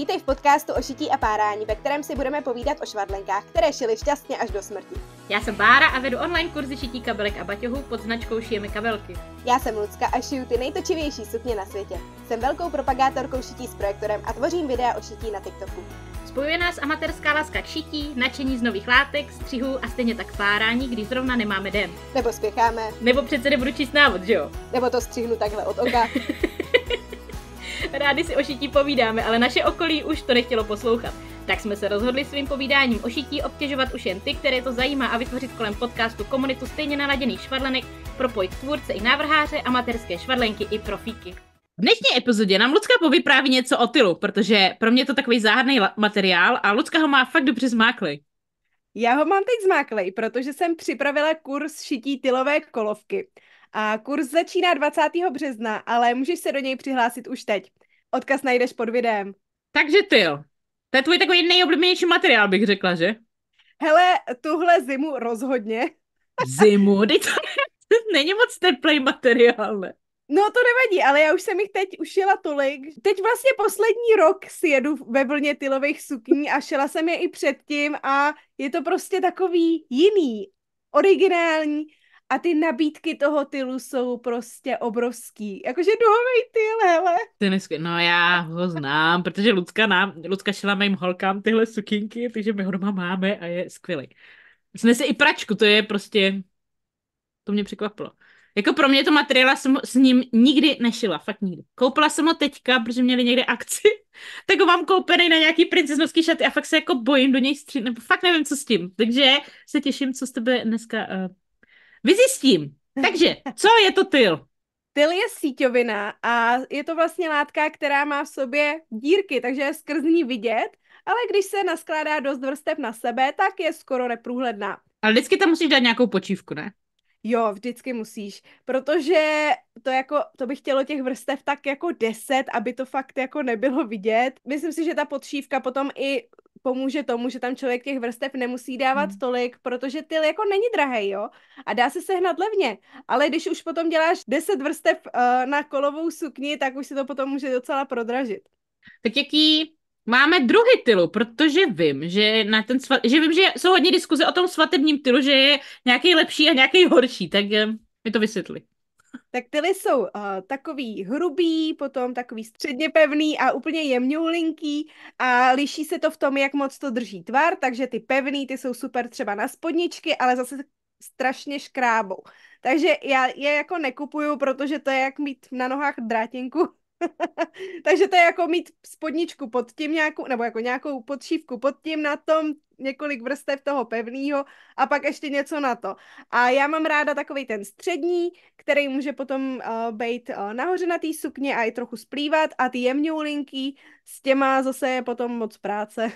Vítej v podcastu o šití a párání, ve kterém si budeme povídat o švadlenkách, které šily šťastně až do smrti. Já jsem Bára a vedu online kurzy šití kabelek a baťohů pod značkou Šijeme kabelky. Já jsem Lucka a šiju ty nejtočivější sukně na světě. Jsem velkou propagátorkou šití s projektorem a tvořím videa o šití na TikToku. Spojuje nás amatérská láska k šití, nadšení z nových látek, střihů a stejně tak párání, když zrovna nemáme den. Nebo spěcháme. Nebo přece nebudu číst návod, že jo? Nebo to střihnu takhle od oka. Rádi si o šití povídáme, ale naše okolí už to nechtělo poslouchat. Tak jsme se rozhodli svým povídáním o šití obtěžovat už jen ty, které to zajímá a vytvořit kolem podcastu komunitu stejně naladěných švadlenek, propojit tvůrce i návrháře, amatérské švadlenky i profíky. V dnešní epizodě nám Lucka povypráví něco o Tylu, protože pro mě je to takový záhadný materiál a Lucka ho má fakt dobře zmáklý. Já ho mám teď zmáklý, protože jsem připravila kurz šití tylové kolovky. A kurz začíná 20. března, ale můžeš se do něj přihlásit už teď. Odkaz najdeš pod videem. Takže ty jo. To je tvůj takový nejoblíbenější materiál, bych řekla, že? Hele, tuhle zimu rozhodně. Zimu? Teď to není moc teplý materiál, ne? No to nevadí, ale já už jsem jich teď ušila tolik. Teď vlastně poslední rok si jedu ve vlně tylových sukní a šela jsem je i předtím a je to prostě takový jiný, originální a ty nabídky toho tylu jsou prostě obrovský. Jakože duhovej tyl, hele. Ty nesky... No já ho znám, protože Lucka, nám, Lucka šla mým holkám tyhle sukinky, takže my ho doma máme a je skvělý. Snese i pračku, to je prostě... To mě překvapilo. Jako pro mě to materiál jsem s ním nikdy nešila, fakt nikdy. Koupila jsem ho teďka, protože měli někde akci, tak ho mám koupený na nějaký princeznovský šaty a fakt se jako bojím do něj střít, nebo fakt nevím, co s tím. Takže se těším, co z tebe dneska uh, Vyzjistím. Takže, co je to tyl? Tyl je síťovina a je to vlastně látka, která má v sobě dírky, takže je skrz ní vidět, ale když se naskládá dost vrstev na sebe, tak je skoro neprůhledná. Ale vždycky tam musíš dát nějakou počívku, ne? Jo, vždycky musíš, protože to jako, to by chtělo těch vrstev tak jako deset, aby to fakt jako nebylo vidět. Myslím si, že ta podšívka potom i pomůže tomu, že tam člověk těch vrstev nemusí dávat hmm. tolik, protože tyl jako není drahý, jo? A dá se sehnat levně. Ale když už potom děláš 10 vrstev uh, na kolovou sukni, tak už se to potom může docela prodražit. Tak jaký máme druhý tylu, protože vím, že, na ten svat, že vím, že jsou hodně diskuze o tom svatebním tylu, že je nějaký lepší a nějaký horší, tak eh, mi to vysvětli. Tak tyhle jsou uh, takový hrubý, potom takový středně pevný a úplně jemňoulinký a liší se to v tom, jak moc to drží tvar, takže ty pevný, ty jsou super třeba na spodničky, ale zase strašně škrábou. Takže já je jako nekupuju, protože to je jak mít na nohách drátinku. takže to je jako mít spodničku pod tím nějakou, nebo jako nějakou podšívku pod tím na tom několik vrstev toho pevného a pak ještě něco na to. A já mám ráda takový ten střední, který může potom uh, být uh, nahoře na té sukně a i trochu splývat a ty jemňoulinky s těma zase je potom moc práce.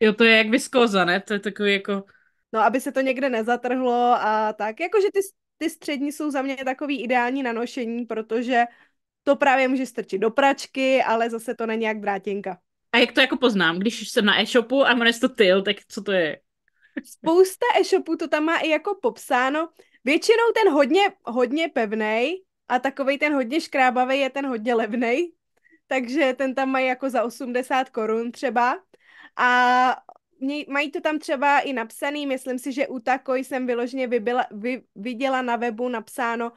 Jo, to je jak vyskoza, ne? To je takový jako... No, aby se to někde nezatrhlo a tak. Jakože ty, ty střední jsou za mě takový ideální nanošení, protože to právě může strčit do pračky, ale zase to není jak drátěnka. A jak to jako poznám, když jsem na e-shopu a jmenuje to Tyl, tak co to je? Spousta e-shopů to tam má i jako popsáno. Většinou ten hodně, hodně pevnej a takový ten hodně škrábavý je ten hodně levný, Takže ten tam mají jako za 80 korun třeba. A mají to tam třeba i napsaný, myslím si, že u takoj jsem vyloženě vybila, vy, viděla na webu napsáno,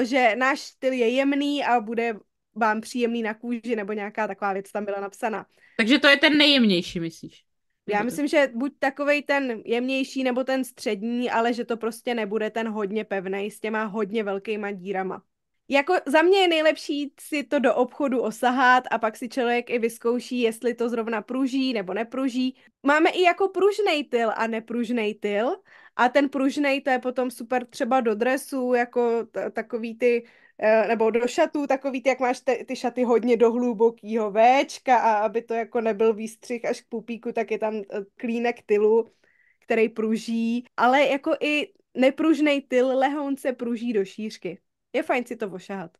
eh, že náš styl je jemný a bude vám příjemný na kůži, nebo nějaká taková věc tam byla napsaná. Takže to je ten nejjemnější, myslíš? Já myslím, že buď takový ten jemnější nebo ten střední, ale že to prostě nebude ten hodně pevný s těma hodně velkýma dírama. Jako za mě je nejlepší si to do obchodu osahat a pak si člověk i vyzkouší, jestli to zrovna pruží nebo nepruží. Máme i jako pružný tyl a nepružný tyl a ten pružnej to je potom super třeba do dresu, jako t- takový ty Eh, nebo do šatů, takový ty, jak máš te, ty šaty hodně do hlubokýho Včka a aby to jako nebyl výstřih až k pupíku, tak je tam eh, klínek tylu, který pruží, ale jako i nepružný tyl lehonce pruží do šířky. Je fajn si to ošahat.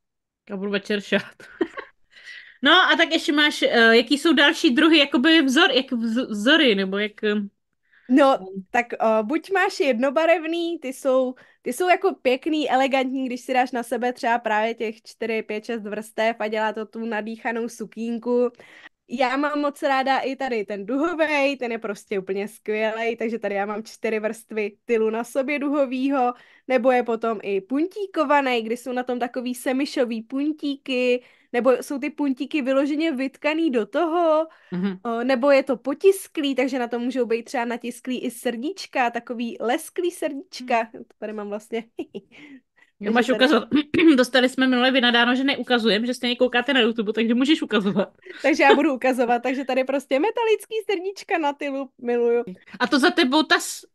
Já budu večer šát. no a tak ještě máš, eh, jaký jsou další druhy, jakoby vzor, jak vzory, nebo jak... No, no, tak uh, buď máš jednobarevný, ty jsou, ty jsou jako pěkný, elegantní, když si dáš na sebe třeba právě těch 4, 5, 6 vrstev a dělá to tu nadýchanou sukínku. Já mám moc ráda i tady ten duhový, ten je prostě úplně skvělý, takže tady já mám čtyři vrstvy tylu na sobě duhovýho, nebo je potom i puntíkovaný, kdy jsou na tom takový semišový puntíky, nebo jsou ty puntíky vyloženě vytkaný do toho, mm-hmm. o, nebo je to potisklý, takže na to můžou být třeba natisklý i srdíčka, takový lesklý srdíčka, mm. to tady mám vlastně. Jo, máš tady... ukazovat. Dostali jsme minule vynadáno, že neukazujeme, že stejně koukáte na YouTube, takže můžeš ukazovat. takže já budu ukazovat, takže tady prostě metalický srdíčka na tylu miluju. A to za tebou ta,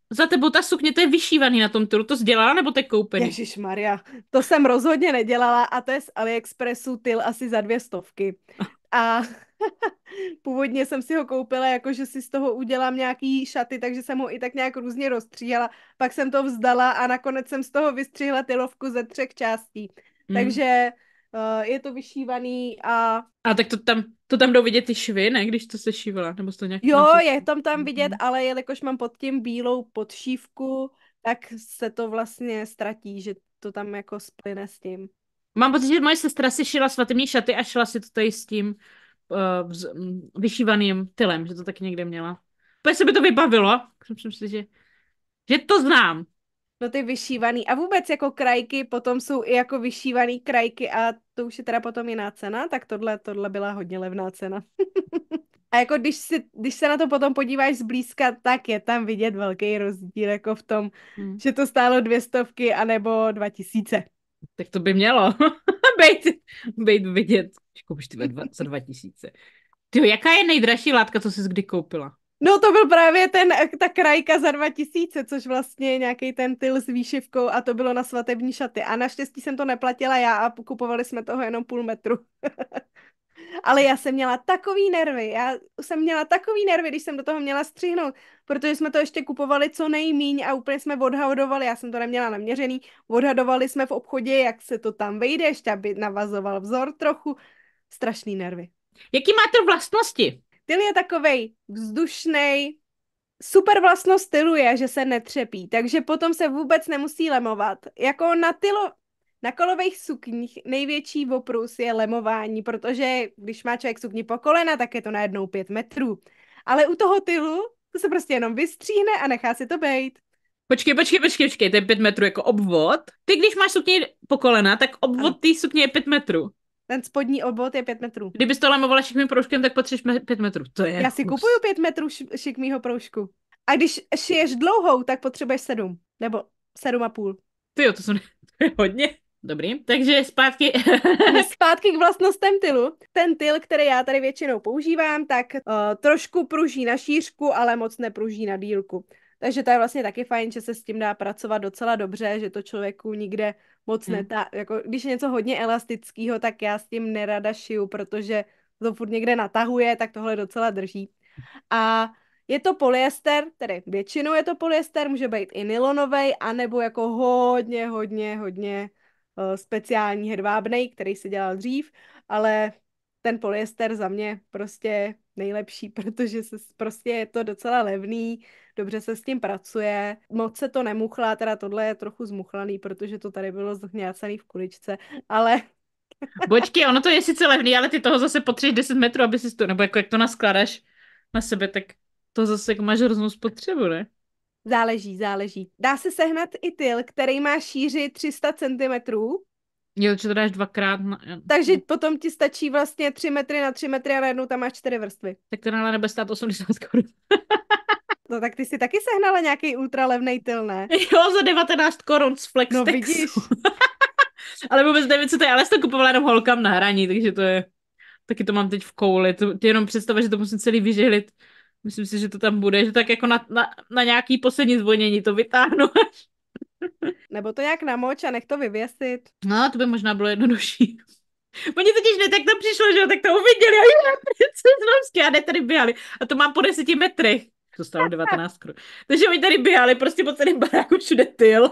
za tebou ta sukně, to je vyšívaný na tom tylu, to jsi dělala nebo to je koupený? Ježíš Maria, to jsem rozhodně nedělala a to je z AliExpressu tyl asi za dvě stovky a původně jsem si ho koupila, jako že si z toho udělám nějaký šaty, takže jsem ho i tak nějak různě rozstříhala. Pak jsem to vzdala a nakonec jsem z toho vystřihla lovku ze třech částí. Mm. Takže uh, je to vyšívaný a... A tak to tam, to tam jdou vidět ty švy, ne? Když to se šívala, nebo to nějak... Jo, tam je tam tam vidět, mm. ale jelikož mám pod tím bílou podšívku, tak se to vlastně ztratí, že to tam jako splyne s tím. Mám pocit, že moje sestra si šila svatební šaty a šla si to tady s tím uh, vyšívaným tylem, že to tak někde měla. Úplně se by to vybavilo. Myslím si, že, že to znám. No ty vyšívaný. A vůbec jako krajky potom jsou i jako vyšívaný krajky a to už je teda potom jiná cena, tak tohle, tohle byla hodně levná cena. a jako když, si, když se na to potom podíváš zblízka, tak je tam vidět velký rozdíl jako v tom, hmm. že to stálo dvě stovky anebo dva tisíce tak to by mělo být, být vidět. Koupíš ty za 2000. Ty, jaká je nejdražší látka, co jsi kdy koupila? No to byl právě ten, eh, ta krajka za 2000, což vlastně je nějaký ten tyl s výšivkou a to bylo na svatební šaty. A naštěstí jsem to neplatila já a kupovali jsme toho jenom půl metru. ale já jsem měla takový nervy, já jsem měla takový nervy, když jsem do toho měla stříhnout. protože jsme to ještě kupovali co nejmíň a úplně jsme odhadovali, já jsem to neměla naměřený, odhadovali jsme v obchodě, jak se to tam vejde, ještě aby navazoval vzor trochu, strašný nervy. Jaký má to vlastnosti? Tyl je takovej vzdušnej, super vlastnost stylu je, že se netřepí, takže potom se vůbec nemusí lemovat. Jako na tylo, na kolových sukních největší voprus je lemování, protože když má člověk sukni po kolena, tak je to najednou pět metrů. Ale u toho tylu to se prostě jenom vystříhne a nechá si to bejt. Počkej, počkej, počkej, počkej, to je pět metrů jako obvod. Ty, když máš sukně po kolena, tak obvod té sukně je pět metrů. Ten spodní obvod je pět metrů. Kdyby to lemovala šikmým proužkem, tak potřebuješ pět metrů. To je Já si kus. kupuju pět metrů šikmýho proužku. A když šiješ dlouhou, tak potřebuješ sedm. Nebo sedm a půl. Ty jo, to jsou ne- to je hodně. Dobrý, takže zpátky. zpátky k vlastnostem tylu. Ten tyl, který já tady většinou používám, tak uh, trošku pruží na šířku, ale moc nepruží na dílku. Takže to je vlastně taky fajn, že se s tím dá pracovat docela dobře, že to člověku nikde moc hmm. netá... Jako, když je něco hodně elastického, tak já s tím nerada šiju, protože to furt někde natahuje, tak tohle docela drží. A je to polyester, tedy většinou je to polyester, může být i nylonovej, anebo jako hodně, hodně, hodně Eh, speciální hedvábnej, který se dělal dřív, ale ten polyester za mě prostě nejlepší, protože se, prostě je to docela levný, dobře se s tím pracuje, moc se to nemuchlá, teda tohle je trochu zmuchlaný, protože to tady bylo zhňácaný v kuličce, ale... Bočky, ono to je sice levný, ale ty toho zase potřeš 10 metrů, aby si to, nebo jako jak to naskládáš na sebe, tak to zase jako máš hroznou spotřebu, ne? Záleží, záleží. Dá se sehnat i tyl, který má šíři 300 cm. Jo, že to dáš dvakrát. Na... Takže potom ti stačí vlastně 3 metry na 3 metry a najednou tam máš čtyři vrstvy. Tak to ale nebude stát 80 korun. no tak ty si taky sehnala nějaký ultralevnej tyl, ne? Jo, za 19 korun z Flex No vidíš. ale vůbec nevím, co to je, ale jsem to kupovala jenom holkám na hraní, takže to je... Taky to mám teď v kouli. To, ty jenom představa, že to musím celý vyžehlit Myslím si, že to tam bude, že tak jako na, na, na nějaký poslední zvonění to vytáhnu až. Nebo to nějak namoč a nech to vyvěsit. No, to by možná bylo jednodušší. Oni totiž ne, tak tam přišlo, že jo, tak to uviděli a jo, princeznovský a ne tady běhali. A to mám po deseti metrech. To stalo 19 krů. Takže oni tady běhali prostě po celém baráku všude tyl.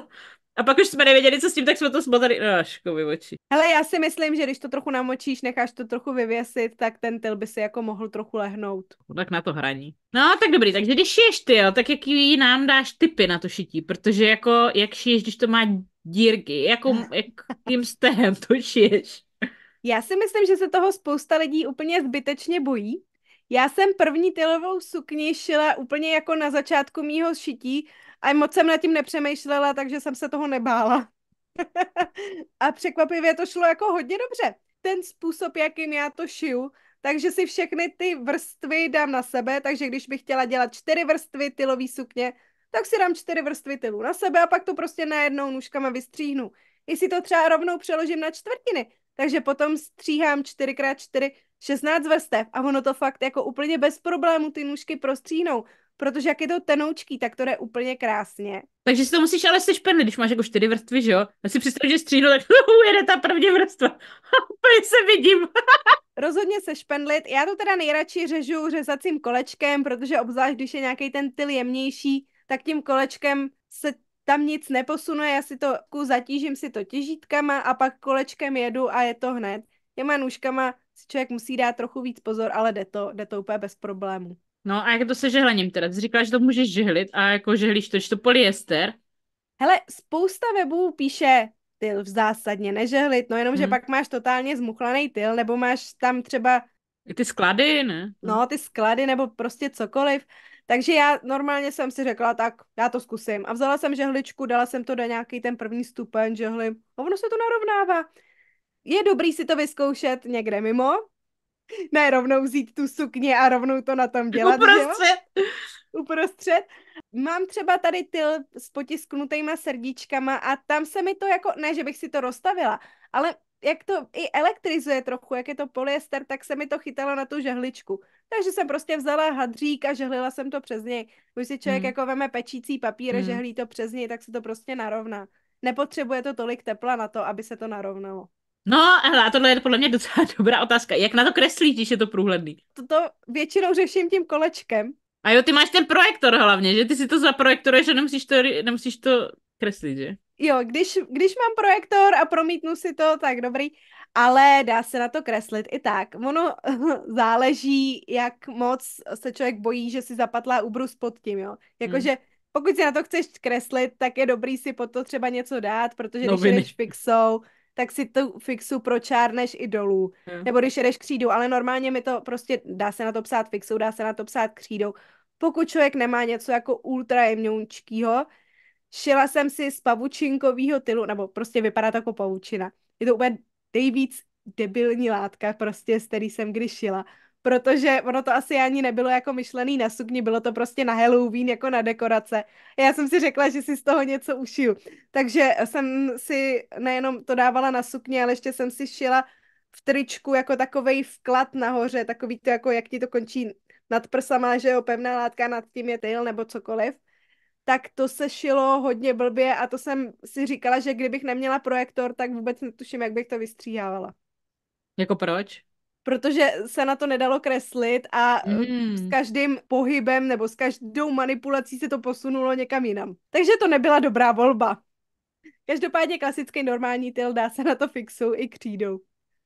A pak už jsme nevěděli, co s tím, tak jsme to smotali. No, škovi oči. Hele, já si myslím, že když to trochu namočíš, necháš to trochu vyvěsit, tak ten tyl by si jako mohl trochu lehnout. Tak na to hraní. No, tak dobrý, takže když šiješ tyl, tak jaký nám dáš typy na to šití? Protože jako, jak šiješ, když to má dírky? jako jakým stehem to šiješ? Já si myslím, že se toho spousta lidí úplně zbytečně bojí. Já jsem první tylovou sukni šila úplně jako na začátku mýho šití a moc jsem nad tím nepřemýšlela, takže jsem se toho nebála. a překvapivě to šlo jako hodně dobře. Ten způsob, jakým já to šiju, takže si všechny ty vrstvy dám na sebe, takže když bych chtěla dělat čtyři vrstvy tylový sukně, tak si dám čtyři vrstvy tylu na sebe a pak to prostě najednou nůžkama vystříhnu. Jestli to třeba rovnou přeložím na čtvrtiny, takže potom stříhám 4x4 16 vrstev a ono to fakt jako úplně bez problému ty nůžky prostříhnou protože jak je to tenoučký, tak to jde úplně krásně. Takže si to musíš ale sešpenlit, když máš jako čtyři vrstvy, že jo? Já si představ, že stříhnu, tak jede ta první vrstva. úplně se vidím. Rozhodně se špendlit. Já to teda nejradši řežu řezacím kolečkem, protože obzvlášť, když je nějaký ten tyl jemnější, tak tím kolečkem se tam nic neposunuje, já si to zatížím si to těžítkama a pak kolečkem jedu a je to hned. Těma nůžkama si člověk musí dát trochu víc pozor, ale jde to, jde to úplně bez problémů. No a jak to se žehlením teda? Ty říkala, že to můžeš žehlit a jako žehlíš to, to polyester. Hele, spousta webů píše tyl v zásadně nežehlit, no jenom, hmm. že pak máš totálně zmuchlaný tyl, nebo máš tam třeba... I ty sklady, ne? No, ty sklady, nebo prostě cokoliv. Takže já normálně jsem si řekla, tak já to zkusím. A vzala jsem žehličku, dala jsem to do nějaký ten první stupeň žehly. A ono se to narovnává. Je dobrý si to vyzkoušet někde mimo, Ne, rovnou vzít tu sukně a rovnou to na tom dělat. Uprostřed. Uprostřed. Mám třeba tady tyl s potisknutýma srdíčkama a tam se mi to jako, ne, že bych si to rozstavila, ale jak to i elektrizuje trochu, jak je to polyester, tak se mi to chytalo na tu žehličku. Takže jsem prostě vzala hadřík a žehlila jsem to přes něj. Když si člověk hmm. jako veme pečící papír a hmm. žehlí to přes něj, tak se to prostě narovná. Nepotřebuje to tolik tepla na to, aby se to narovnalo. No, hele, a tohle je podle mě docela dobrá otázka. Jak na to kreslíš, když je to průhledný? Toto většinou řeším tím kolečkem. A jo, ty máš ten projektor hlavně, že ty si to zaprojektoruješ a nemusíš to, nemusíš to kreslit, že? Jo, když, když mám projektor a promítnu si to, tak dobrý, ale dá se na to kreslit i tak. Ono záleží, jak moc se člověk bojí, že si zapatlá ubrus pod tím, jo. Jakože hmm. pokud si na to chceš kreslit, tak je dobrý si pod to třeba něco dát, protože Noviny. když jdeš fixou, tak si tu fixu pročárneš i dolů. Hmm. Nebo když jedeš křídou, ale normálně mi to prostě, dá se na to psát fixou, dá se na to psát křídou. Pokud člověk nemá něco jako ultra jemňoučkýho, šila jsem si z pavučinkového tylu, nebo prostě vypadá to jako pavučina. Je to úplně nejvíc debilní látka, prostě, z který jsem kdy šila protože ono to asi ani nebylo jako myšlený na sukni, bylo to prostě na Halloween jako na dekorace. Já jsem si řekla, že si z toho něco ušiju. Takže jsem si nejenom to dávala na sukni, ale ještě jsem si šila v tričku jako takovej vklad nahoře, takový to jako, jak ti to končí nad prsama, že jo, pevná látka, nad tím je tail nebo cokoliv tak to se šilo hodně blbě a to jsem si říkala, že kdybych neměla projektor, tak vůbec netuším, jak bych to vystříhávala. Jako proč? protože se na to nedalo kreslit a mm. s hmm. každým pohybem nebo s každou manipulací se to posunulo někam jinam. Takže to nebyla dobrá volba. Každopádně klasický normální tyl dá se na to fixou i křídou.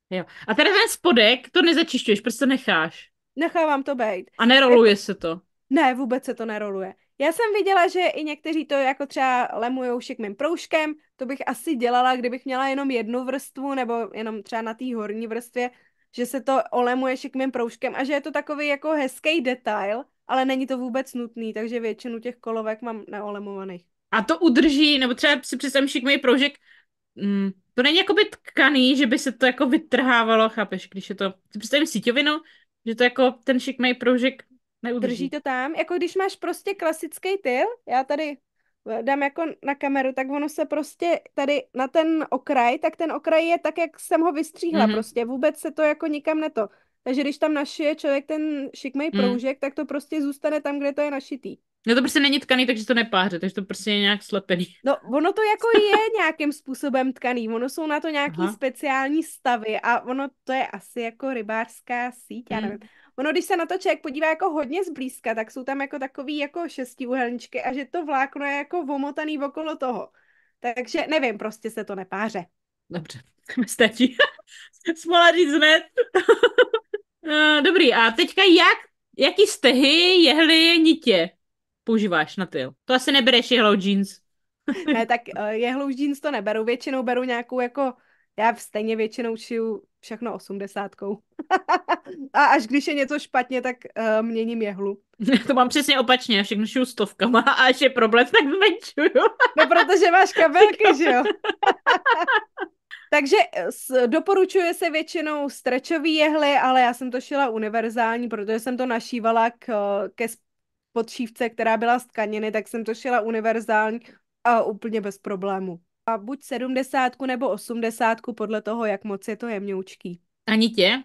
Jo. A tady ten spodek, to nezačišťuješ, prostě to necháš. Nechávám to být. A neroluje se to? Ne, vůbec se to neroluje. Já jsem viděla, že i někteří to jako třeba lemujou šikmým proužkem, to bych asi dělala, kdybych měla jenom jednu vrstvu, nebo jenom třeba na té horní vrstvě že se to olemuje šikmým proužkem a že je to takový jako hezký detail, ale není to vůbec nutný, takže většinu těch kolovek mám neolemovaných. A to udrží, nebo třeba si představím šikmý proužek, mm, to není by tkaný, že by se to jako vytrhávalo, chápeš, když je to, si představím síťovinu, že to jako ten šikmý proužek neudrží. Drží to tam, jako když máš prostě klasický tyl, já tady dám jako na kameru, tak ono se prostě tady na ten okraj, tak ten okraj je tak, jak jsem ho vystříhla mm-hmm. prostě. Vůbec se to jako nikam neto. Takže když tam našije člověk ten šikmej mm. proužek, tak to prostě zůstane tam, kde to je našitý. No to prostě není tkaný, takže to nepáře, takže to prostě je nějak slepený. No ono to jako je nějakým způsobem tkaný, ono jsou na to nějaký Aha. speciální stavy a ono to je asi jako rybářská síť, mm. já mhm. nevím ono, když se na to člověk podívá jako hodně zblízka, tak jsou tam jako takový jako šestiúhelníčky a že to vlákno je jako vomotaný okolo toho. Takže nevím, prostě se to nepáře. Dobře, stačí. Smola říct hned. Eh, dobrý, a teďka jak, jaký stehy, jehly, nitě používáš na tyl? To asi nebereš jehlou jeans. ne, tak eh, jehlou jeans to neberu. Většinou beru nějakou jako, já stejně většinou šiju všechno osmdesátkou. a až když je něco špatně, tak uh, měním jehlu. To mám přesně opačně, všechno šiju stovkama a až je problém, tak zmenšuju. no protože máš kabelky, že jo? Takže eh, s, doporučuje se většinou strečový jehly, ale já jsem to šila univerzální, protože jsem to našívala k, eh, ke podšívce, která byla z tkaniny, tak jsem to šila univerzální a úplně bez problému a buď sedmdesátku nebo osmdesátku podle toho, jak moc je to jemňoučký. A nitě?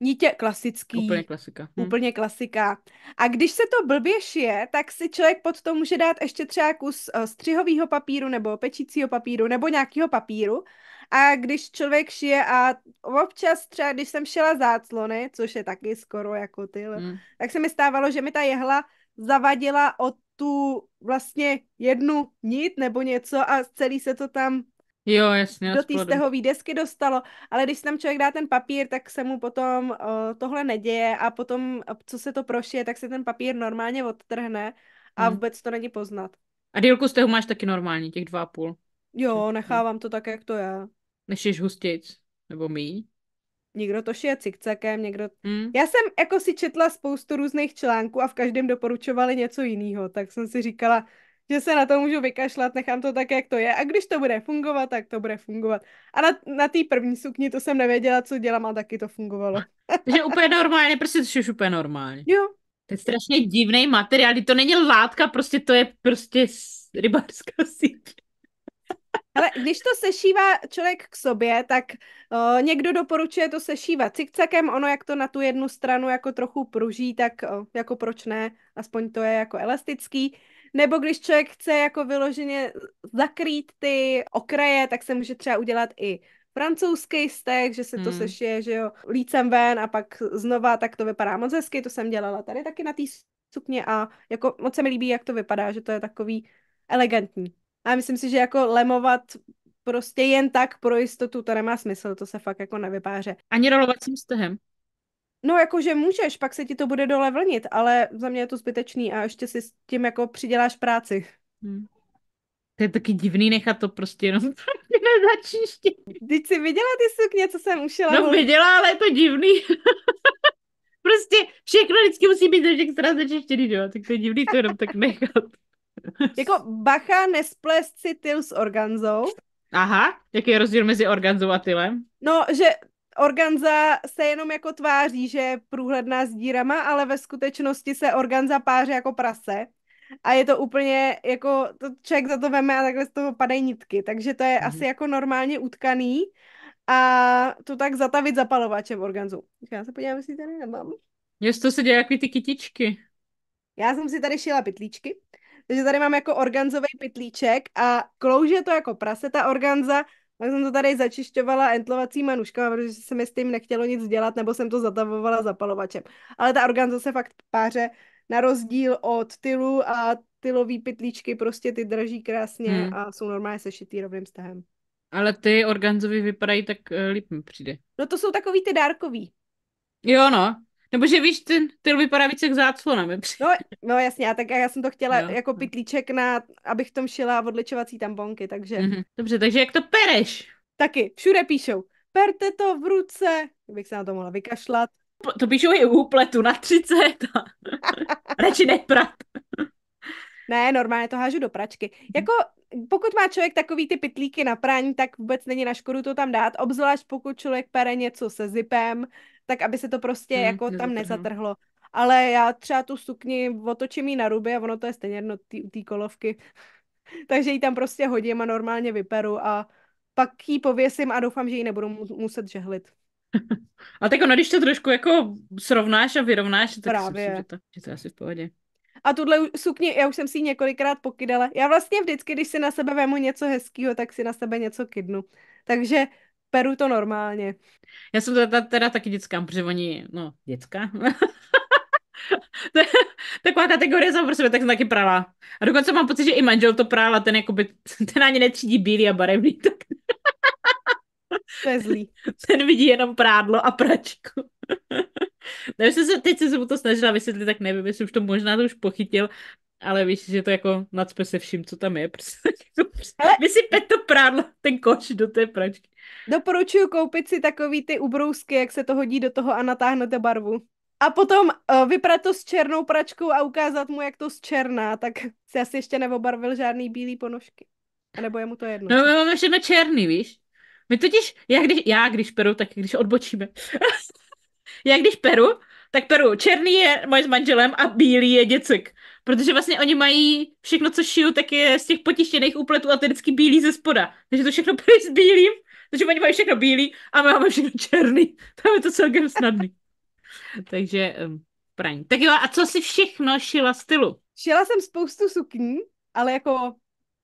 Nitě klasický. Úplně klasika. Hm. Úplně klasika. A když se to blbě šije, tak si člověk pod to může dát ještě třeba kus eh, střihového papíru nebo pečícího papíru nebo nějakého papíru. A když člověk šije a občas třeba, když jsem šila záclony, což je taky skoro jako ty, hmm. tak se mi stávalo, že mi ta jehla zavadila o tu vlastně jednu nit nebo něco a celý se to tam jo, jasně, do té stehové desky dostalo. Ale když tam člověk dá ten papír, tak se mu potom uh, tohle neděje a potom, co se to prošije, tak se ten papír normálně odtrhne a hmm. vůbec to není poznat. A dílku stehu máš taky normální těch dva a půl? Jo, nechávám to tak, jak to je. Nešíš hustic, nebo míň? někdo to šije cikcakem, někdo... Mm. Já jsem jako si četla spoustu různých článků a v každém doporučovali něco jiného, tak jsem si říkala, že se na to můžu vykašlat, nechám to tak, jak to je. A když to bude fungovat, tak to bude fungovat. A na, na té první sukni to jsem nevěděla, co dělám a taky to fungovalo. Takže úplně normálně, prostě to úplně normálně. Jo. To je strašně divný materiál, to není látka, prostě to je prostě rybářská síť. Ale když to sešívá člověk k sobě, tak o, někdo doporučuje to sešívat cikcakem, ono jak to na tu jednu stranu jako trochu pruží, tak o, jako proč ne, aspoň to je jako elastický. Nebo když člověk chce jako vyloženě zakrýt ty okraje, tak se může třeba udělat i francouzský stek, že se to hmm. sešije, že jo, lícem ven a pak znova, tak to vypadá moc hezky, to jsem dělala tady taky na té sukně a jako moc se mi líbí, jak to vypadá, že to je takový elegantní. A myslím si, že jako lemovat prostě jen tak pro jistotu, to nemá smysl, to se fakt jako nevypáře. Ani rolovacím stehem. No jakože můžeš, pak se ti to bude dole vlnit, ale za mě je to zbytečný a ještě si s tím jako přiděláš práci. Hmm. To je taky divný nechat to prostě jenom na začíště. Teď jsi viděla ty sukně, co jsem ušila? No viděla, ale je to divný. prostě všechno vždycky musí být ze všech stran jo? Tak to je divný to jenom tak nechat. jako bacha, nesplést si tyl s organzou. Aha, jaký je rozdíl mezi organzou a tylem? No, že organza se jenom jako tváří, že je průhledná s dírama, ale ve skutečnosti se organza páře jako prase. A je to úplně jako, to člověk za to veme a takhle z toho padají nitky. Takže to je mm-hmm. asi jako normálně utkaný. A to tak zatavit zapalovačem organzu. Já se podívám, jestli tady nemám. Mně to se děje jako ty kytičky. Já jsem si tady šila pytlíčky. Takže tady mám jako organzový pytlíček a klouže to jako prase ta organza, tak jsem to tady začišťovala entlovacíma nůžkama, protože se mi s tím nechtělo nic dělat, nebo jsem to zatavovala zapalovačem. Ale ta organza se fakt páře na rozdíl od tylu a tylový pytlíčky prostě ty drží krásně hmm. a jsou normálně sešitý rovným stahem. Ale ty organzovy vypadají tak eh, líp mi přijde. No to jsou takový ty dárkový. Jo no, nebo že víš, ten tyl vypadá víc jak záclona. No, no jasně, já, tak já jsem to chtěla jo. jako no. pitlíček na, abych tom šila odlečovací tamponky, takže. Mm-hmm. Dobře, takže jak to pereš? Taky, všude píšou, perte to v ruce, bych se na to mohla vykašlat. To píšou i u na 30. Radši neprat. Ne, normálně to hážu do pračky. Jako pokud má člověk takový ty pitlíky na praní, tak vůbec není na škodu to tam dát, obzvlášť pokud člověk pere něco se zipem, tak aby se to prostě mm, jako nezatrhlo. tam no. nezatrhlo. Ale já třeba tu sukni otočím ji na ruby a ono to je stejně jedno té kolovky. Takže ji tam prostě hodím a normálně vyperu a pak ji pověsím a doufám, že ji nebudu muset žehlit. a tak ono, když to trošku jako srovnáš a vyrovnáš, tak Právě. si myslím, že to, že to asi v pohodě. A tuhle sukni, já už jsem si ji několikrát pokydala. Já vlastně vždycky, když si na sebe vemu něco hezkého, tak si na sebe něco kydnu. Takže peru to normálně. Já jsem teda, teda taky dětskám, protože oni, no, dětská. taková kategorie sama pro sebe, tak jsem taky prala. A dokonce mám pocit, že i manžel to prála, ten, jakoby, ten ani netřídí bílý a barevný. Tak... to je zlý. Ten vidí jenom prádlo a pračku. Nevím, no, jsem se, teď jsem se mu to snažila vysvětlit, tak nevím, jestli už to možná to už pochytil, ale víš, že to jako nadspe se vším, co tam je. Prostě, ale... Vysype to prádlo, ten koš do té pračky. Doporučuju koupit si takový ty ubrousky, jak se to hodí do toho a natáhnete barvu. A potom uh, vyprat to s černou pračkou a ukázat mu, jak to z černá, tak si asi ještě neobarvil žádný bílý ponožky. A nebo je mu to jedno. No, my máme všechno černý, víš? My totiž, já když, já když peru, tak když odbočíme. Já když peru, tak peru černý je moje s manželem a bílý je děcek. Protože vlastně oni mají všechno, co šiju, tak je z těch potištěných úpletů a to vždycky bílý ze spoda. Takže to všechno peru s bílým, takže oni mají všechno bílý a my máme všechno černý. Tam je to celkem snadný. Takže um, praň. Tak jo, a co si všechno šila stylu? Šila jsem spoustu sukní, ale jako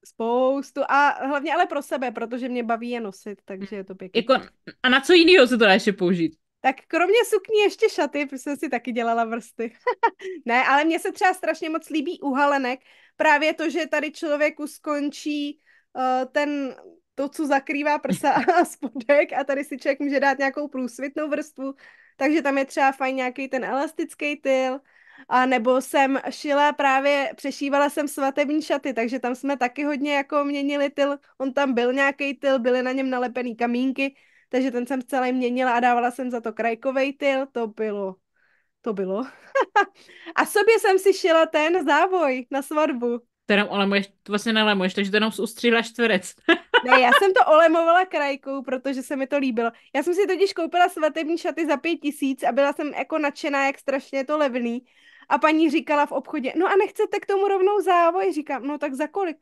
spoustu a hlavně ale pro sebe, protože mě baví je nosit, takže je to pěkné. Jako, a na co jiného se to dá ještě použít? Tak kromě sukní ještě šaty, protože jsem si taky dělala vrsty. ne, ale mně se třeba strašně moc líbí uhalenek. Právě to, že tady člověku skončí uh, ten to, co zakrývá prsa a spodek a tady si člověk může dát nějakou průsvitnou vrstvu, takže tam je třeba fajn nějaký ten elastický tyl, a nebo jsem šila právě, přešívala jsem svatební šaty, takže tam jsme taky hodně jako měnili tyl, on tam byl nějaký tyl, byly na něm nalepený kamínky, takže ten jsem celý měnila a dávala jsem za to krajkovej tyl, to bylo, to bylo. a sobě jsem si šila ten závoj na svatbu. To jenom olemuješ, to vlastně nelemuješ, takže to jenom ustříhla čtverec. ne, já jsem to olemovala krajkou, protože se mi to líbilo. Já jsem si totiž koupila svatební šaty za pět tisíc a byla jsem jako nadšená, jak strašně je to levný. A paní říkala v obchodě, no a nechcete k tomu rovnou závoj? Říkám, no tak za kolik?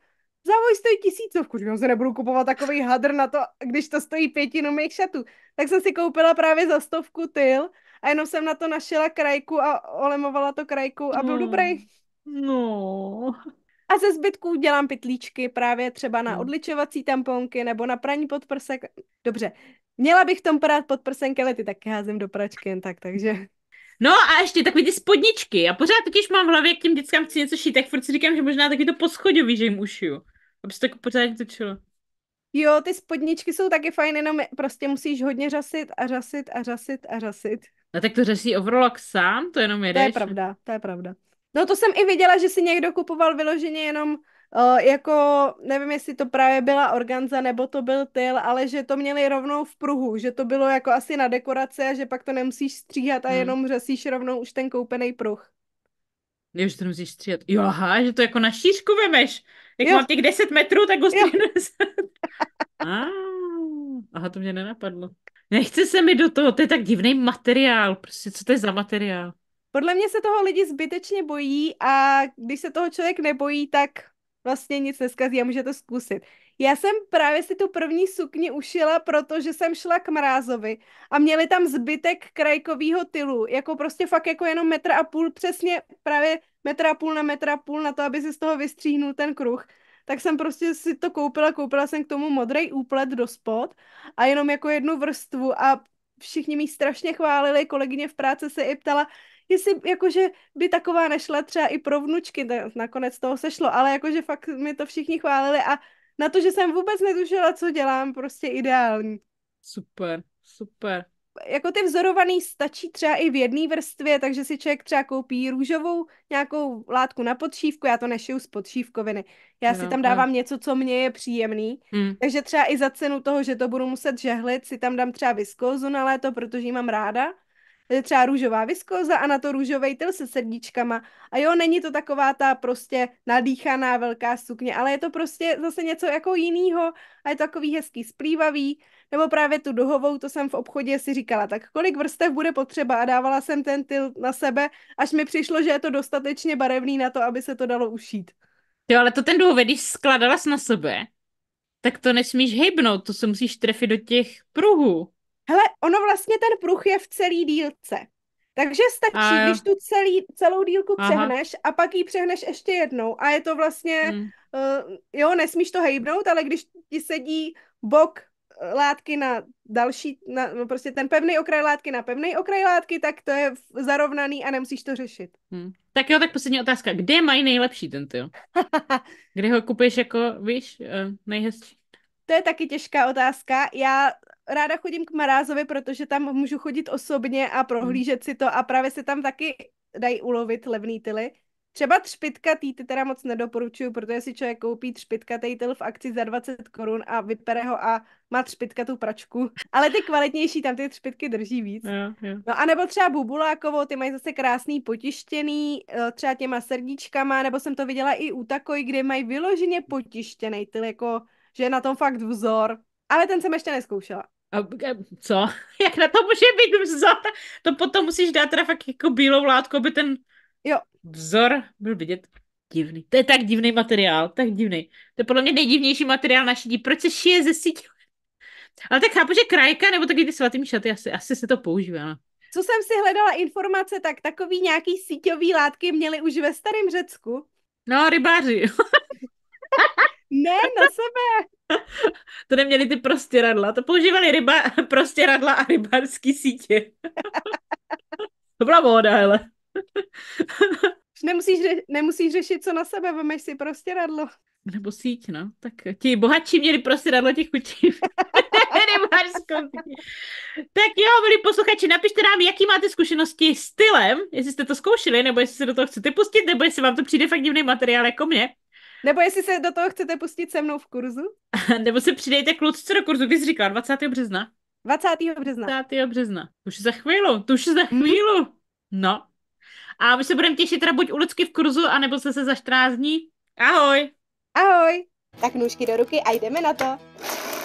závoj stojí tisícovku, že se nebudu kupovat takový hadr na to, když to stojí pětinu mých šatů. Tak jsem si koupila právě za stovku tyl a jenom jsem na to našila krajku a olemovala to krajku a byl no. dobrý. No. A ze zbytků dělám pitlíčky, právě třeba na hmm. odličovací tamponky nebo na praní podprsek. Dobře, měla bych v tom prát podprsenky, ale ty taky házím do pračky jen tak, takže... No a ještě takové ty spodničky. Já pořád totiž mám v hlavě, jak těm dětskám chci něco šít, tak furt si říkám, že možná taky to poschodový, že jim ušiju aby se to jako pořádně točilo. Jo, ty spodničky jsou taky fajn, jenom prostě musíš hodně řasit a řasit a řasit a řasit. A tak to řasí overlock sám, to jenom jedeš? To je pravda, to je pravda. No to jsem i viděla, že si někdo kupoval vyloženě jenom uh, jako, nevím jestli to právě byla organza nebo to byl tyl, ale že to měli rovnou v pruhu, že to bylo jako asi na dekorace a že pak to nemusíš stříhat a hmm. jenom řasíš rovnou už ten koupený pruh. Jo, že to nemusíš stříhat. Jo, aha, že to jako na šířku vemeš. Jak jo. mám těch 10 metrů, tak ho stihnu ah, Aha, to mě nenapadlo. Nechce se mi do toho, to je tak divný materiál. Prostě, co to je za materiál? Podle mě se toho lidi zbytečně bojí a když se toho člověk nebojí, tak vlastně nic neskazí a může to zkusit. Já jsem právě si tu první sukni ušila, protože jsem šla k mrázovi a měli tam zbytek krajkového tylu, jako prostě fakt jako jenom metr a půl přesně právě metra půl na metra půl na to, aby si z toho vystříhnul ten kruh, tak jsem prostě si to koupila, koupila jsem k tomu modrý úplet do spod a jenom jako jednu vrstvu a všichni mi strašně chválili, kolegyně v práci se i ptala, jestli jakože by taková nešla třeba i pro vnučky, tak nakonec toho sešlo, ale jakože fakt mi to všichni chválili a na to, že jsem vůbec netušila, co dělám, prostě ideální. Super, super jako ty vzorovaný stačí třeba i v jedné vrstvě, takže si člověk třeba koupí růžovou nějakou látku na podšívku, já to nešiju z podšívkoviny. Já no, si tam no. dávám no. něco, co mně je příjemný, hmm. takže třeba i za cenu toho, že to budu muset žehlit, si tam dám třeba viskózu na léto, protože ji mám ráda třeba růžová viskoza a na to růžový tyl se srdíčkama. A jo, není to taková ta prostě nadýchaná velká sukně, ale je to prostě zase něco jako jinýho a je to takový hezký, splývavý. Nebo právě tu duhovou, to jsem v obchodě si říkala, tak kolik vrstev bude potřeba a dávala jsem ten tyl na sebe, až mi přišlo, že je to dostatečně barevný na to, aby se to dalo ušít. Jo, ale to ten duhový, když skladala na sebe, tak to nesmíš hejbnout, to se musíš trefit do těch pruhů. Hele, ono vlastně ten pruh je v celý dílce. Takže stačí, a když tu celý, celou dílku Aha. přehneš a pak ji přehneš ještě jednou a je to vlastně, hmm. uh, jo, nesmíš to hejbnout, ale když ti sedí bok eh, látky na další, na, no prostě ten pevný okraj látky na pevný okraj látky, tak to je zarovnaný a nemusíš to řešit. Hmm. Tak jo, tak poslední otázka. Kde mají nejlepší ten tyl? Kde ho kupuješ jako, víš, eh, nejhezčí? To je taky těžká otázka. Já ráda chodím k Marázovi, protože tam můžu chodit osobně a prohlížet si to a právě se tam taky dají ulovit levný tyly. Třeba třpitka ty teda moc nedoporučuju, protože si člověk koupí třpitka tyl v akci za 20 korun a vypere ho a má třpitka tu pračku. Ale ty kvalitnější tam ty třpitky drží víc. Yeah, yeah. No a nebo třeba bubulákovo, ty mají zase krásný potištěný, eh, třeba těma srdíčkama, nebo jsem to viděla i u takoj, kde mají vyloženě potištěný tyl jako že je na tom fakt vzor, ale ten jsem ještě neskoušela. A, a e, co? Jak na to může být vzor? To potom musíš dát teda fakt jako bílou látku, aby ten jo. vzor byl vidět. Divný. To je tak divný materiál, tak divný. To je podle mě nejdivnější materiál na šití. Proč se šije ze sítě? Ale tak chápu, že krajka nebo taky ty svatý šaty, asi, asi se to používá. No. Co jsem si hledala informace, tak takový nějaký síťový látky měli už ve starém Řecku. No, rybáři. Ne, na sebe. to neměli ty prostě radla, to používali ryba, prostě radla a rybářský sítě. to byla voda, hele. nemusíš, ře- nemusíš řešit, co na sebe, vemeš si prostě radlo. Nebo síť, no. Tak ti bohatší měli prostě radlo těch chutí. tak jo, milí posluchači, napište nám, jaký máte zkušenosti s stylem, jestli jste to zkoušeli, nebo jestli se do toho chcete pustit, nebo jestli vám to přijde fakt divný materiál jako mě. Nebo jestli se do toho chcete pustit se mnou v kurzu. Nebo se přidejte kluci do kurzu, když jsi říkala 20. března. 20. března. 20. března. Už za chvíli, to už za mhm. chvíli. No. A my se budeme těšit teda buď u Lucky v kurzu, anebo se se zaštrázní. Ahoj. Ahoj. Tak nůžky do ruky a jdeme na to.